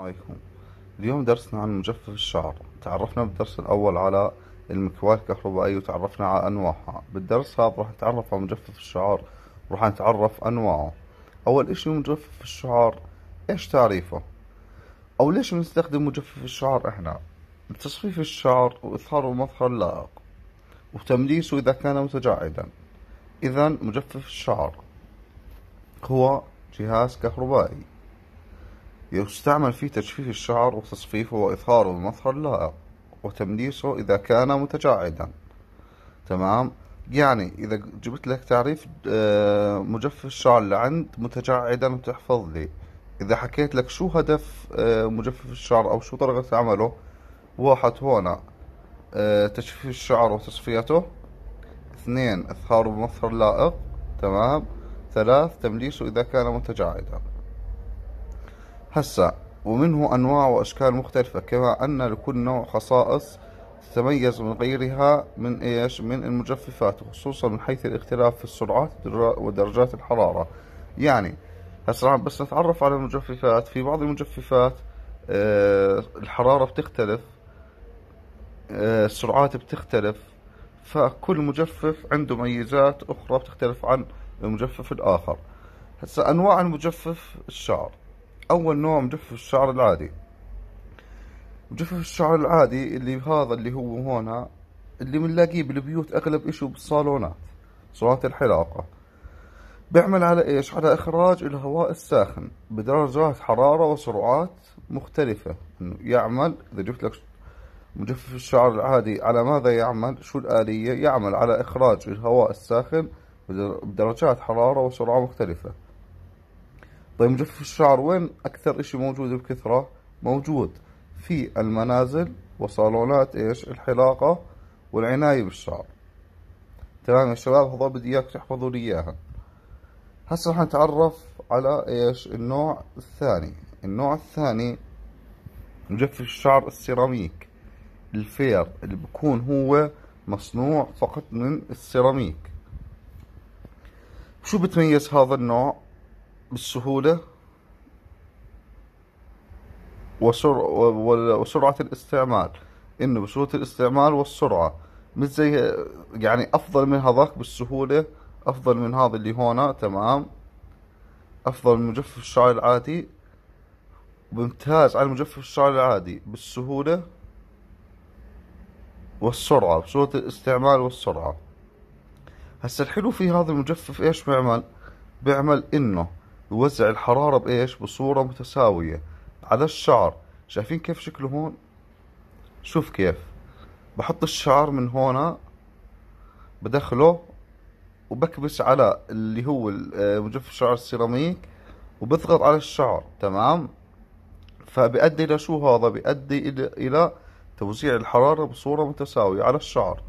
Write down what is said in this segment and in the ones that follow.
عليكم اليوم درسنا عن مجفف الشعر تعرفنا بالدرس الأول على المكواة الكهربائية وتعرفنا على أنواعها بالدرس هذا راح نتعرف على مجفف الشعر وراح نتعرف أنواعه أول إشي مجفف الشعر إيش تعريفه أو ليش بنستخدم مجفف الشعر إحنا لتصفيف الشعر وإظهاره مظهر لائق وتمليسه إذا كان متجعدا إذا مجفف الشعر هو جهاز كهربائي يستعمل في تجفيف الشعر وتصفيفه وإظهار المظهر اللائق وتمليسه إذا كان متجعدا تمام يعني إذا جبت لك تعريف آه، مجفف الشعر لعند متجعدا وتحفظ لي إذا حكيت لك شو هدف آه، مجفف الشعر أو شو طريقة عمله واحد هنا آه، تجفيف الشعر وتصفيته اثنين إظهار المظهر اللائق تمام ثلاث تمليسه إذا كان متجعدا هسا ومنه أنواع وأشكال مختلفة كما أن لكل نوع خصائص تتميز من غيرها من إيش من المجففات خصوصا من حيث الاختلاف في السرعات ودرجات الحرارة يعني هسا بس نتعرف على المجففات في بعض المجففات آه، الحرارة بتختلف آه، السرعات بتختلف فكل مجفف عنده ميزات أخرى بتختلف عن المجفف الآخر هسا أنواع المجفف الشعر اول نوع مجفف الشعر العادي مجفف الشعر العادي اللي هذا اللي هو هون اللي بنلاقيه بالبيوت اغلب اشي بالصالونات صالونات الحلاقة بيعمل على ايش على اخراج الهواء الساخن بدرجات حرارة وسرعات مختلفة انه يعمل اذا جبت لك مجفف الشعر العادي على ماذا يعمل شو الآلية يعمل على إخراج الهواء الساخن بدرجات حرارة وسرعة مختلفة طيب مجفف الشعر وين أكثر إشي موجود بكثرة موجود في المنازل وصالونات إيش الحلاقة والعناية بالشعر تمام يا شباب هذول بدي إياك تحفظوا لي إياها هسا رح نتعرف على إيش النوع الثاني النوع الثاني مجفف الشعر السيراميك الفير اللي بكون هو مصنوع فقط من السيراميك شو بتميز هذا النوع بالسهولة وسرعة الاستعمال انه بسهولة الاستعمال والسرعة مش زي يعني افضل من هذاك بالسهولة افضل من هذا اللي هون تمام افضل من مجفف الشعر العادي ممتاز على مجفف الشعر العادي بالسهولة والسرعة بسهولة الاستعمال والسرعة هسا الحلو في هذا المجفف ايش بيعمل بيعمل انه بوزع الحرارة بإيش بصورة متساوية على الشعر شايفين كيف شكله هون شوف كيف بحط الشعر من هون بدخله وبكبس على اللي هو مجف آه، الشعر السيراميك وبضغط على الشعر تمام فبيؤدي الى شو هذا بيؤدي الى توزيع الحرارة بصورة متساوية على الشعر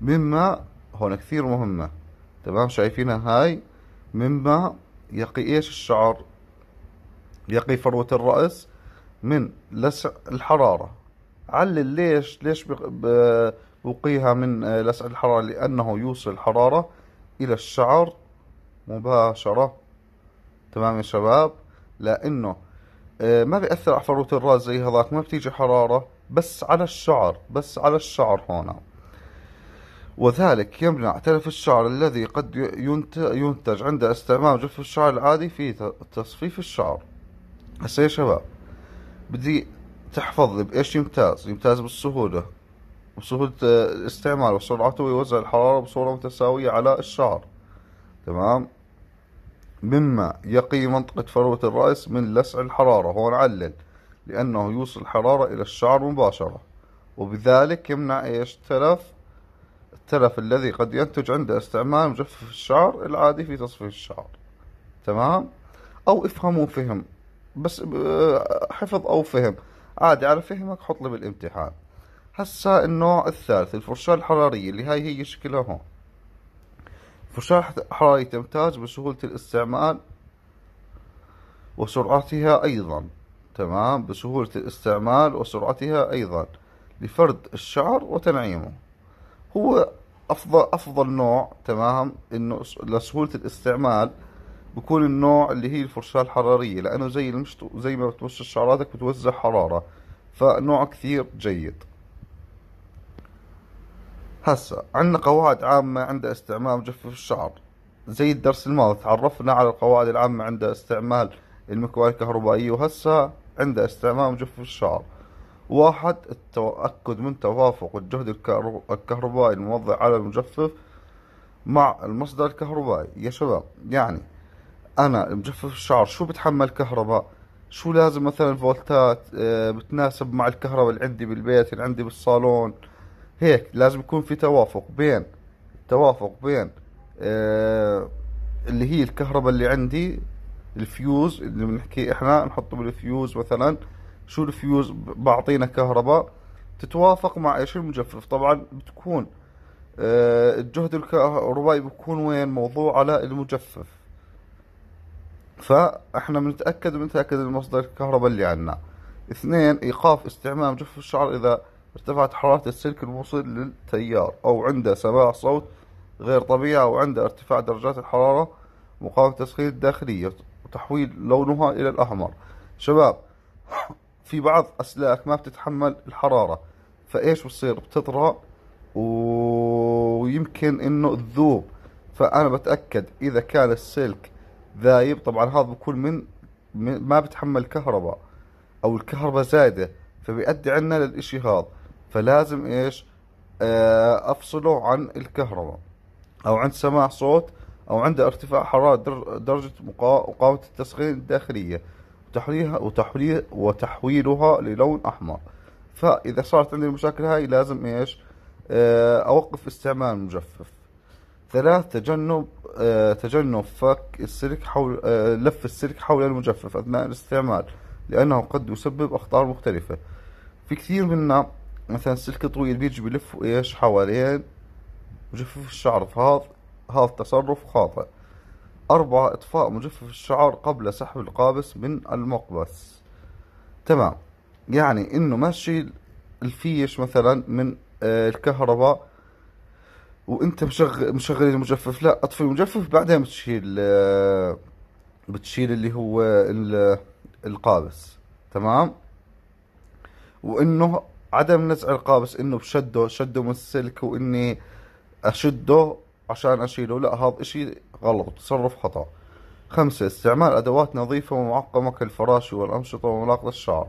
مما هون كثير مهمة تمام شايفينها هاي مما يقي إيش الشعر يقي فروة الرأس من لسع الحرارة علل ليش ليش بقيها من آه، لسع الحرارة لأنه يوصل الحرارة إلى الشعر مباشرة تمام يا شباب لأنه آه، ما بيأثر على فروة الرأس زي هذاك ما بتيجي حرارة بس على الشعر بس على الشعر هون وذلك يمنع تلف الشعر الذي قد ينتج عند استعمال جف الشعر العادي في تصفيف الشعر هسه يا شباب بدي تحفظ لي بإيش يمتاز يمتاز بالسهولة وسهولة آه، الاستعمال وسرعته ويوزع الحرارة بصورة متساوية على الشعر تمام مما يقي منطقة فروة الرأس من لسع الحرارة هون علل لأنه يوصل الحرارة إلى الشعر مباشرة وبذلك يمنع إيش تلف التلف الذي قد ينتج عند استعمال مجفف الشعر العادي في تصفيف الشعر تمام أو افهموا فهم بس آه، حفظ أو فهم عادي على فهمك حط لي بالامتحان هسا النوع الثالث الفرشاة الحرارية اللي هاي هي شكلها هون الفرشاة الحرارية تمتاز بسهولة الاستعمال وسرعتها أيضا تمام بسهولة الاستعمال وسرعتها أيضا لفرد الشعر وتنعيمه هو افضل افضل نوع تمام انه لسهوله الاستعمال بكون النوع اللي هي الفرشاه الحراريه لانه زي المشط زي ما بتوسع شعراتك بتوزع حراره فنوع كثير جيد هسا عندنا قواعد عامة عند استعمال مجفف الشعر زي الدرس الماضي تعرفنا على القواعد العامة عند استعمال المكواه الكهربائية وهسا عند استعمال مجفف الشعر واحد التأكد من توافق الجهد الكهربائي الموضع على المجفف مع المصدر الكهربائي يا شباب يعني أنا المجفف الشعر شو بتحمل كهرباء شو لازم مثلا فولتات آه، بتناسب مع الكهرباء اللي عندي بالبيت اللي عندي بالصالون هيك لازم يكون في توافق بين توافق بين آه، اللي هي الكهرباء اللي عندي الفيوز اللي بنحكي احنا نحطه بالفيوز مثلا شو الفيوز بعطينا كهرباء تتوافق مع ايش المجفف طبعا بتكون آه، الجهد الكهربائي بيكون وين موضوع على المجفف فاحنا بنتاكد بنتاكد من مصدر الكهرباء اللي عندنا اثنين ايقاف استعمال مجفف الشعر اذا ارتفعت حرارة السلك الموصل للتيار او عنده سماع صوت غير طبيعي او عنده ارتفاع درجات الحرارة مقابل تسخين الداخلية وتحويل لونها الى الاحمر شباب في بعض اسلاك ما بتتحمل الحراره فايش بصير بتطرى ويمكن انه تذوب فانا بتاكد اذا كان السلك ذايب طبعا هذا بكون من ما بتحمل كهرباء او الكهرباء زايده فبيؤدي عنا للاشي هذا فلازم ايش آه، افصله عن الكهرباء او عند سماع صوت او عند ارتفاع حرارة درجة مقاومة التسخين الداخلية تحريرها وتحرير وتحويلها للون أحمر فإذا صارت عندي المشاكل هاي لازم إيش آه، أوقف استعمال المجفف ثلاث تجنب آه، تجنب فك السلك حول آه، لف السلك حول المجفف أثناء الاستعمال لأنه قد يسبب أخطار مختلفة في كثير منا مثلا سلك طويل بيجي بلف إيش حوالين مجفف الشعر فهذا هذا تصرف خاطئ أربعة إطفاء مجفف الشعر قبل سحب القابس من المقبس تمام يعني إنه ماشي الفيش مثلا من آه، الكهرباء وانت مشغل مشغل المجفف لا اطفي المجفف بعدين بتشيل آه، بتشيل اللي هو القابس تمام وانه عدم نزع القابس انه بشده شده من السلك واني اشده عشان أشيله لا هذا إشي غلط وتصرف خطأ خمسة استعمال أدوات نظيفة ومعقمة كالفراش والأمشطة وملاقط الشعر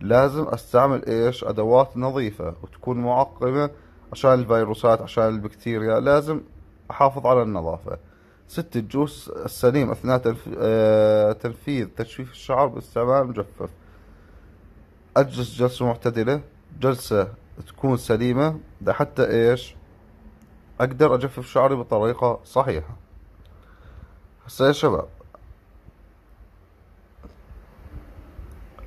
لازم استعمل ايش ادوات نظيفة وتكون معقمة عشان الفيروسات عشان البكتيريا لازم احافظ على النظافة ستة الجوس السليم اثناء تنف... آه... تنفيذ تجفيف الشعر باستعمال مجفف اجلس جلسة معتدلة جلسة تكون سليمة لحتى ايش أقدر أجفف شعري بطريقة صحيحة هسا يا شباب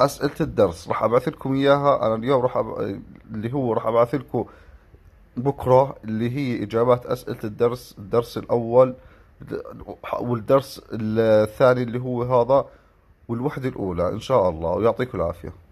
أسئلة الدرس راح أبعث لكم إياها أنا اليوم راح أب... اللي هو راح أبعث لكم بكرة اللي هي إجابات أسئلة الدرس الدرس الأول والدرس الثاني اللي هو هذا والوحدة الأولى إن شاء الله ويعطيكم العافية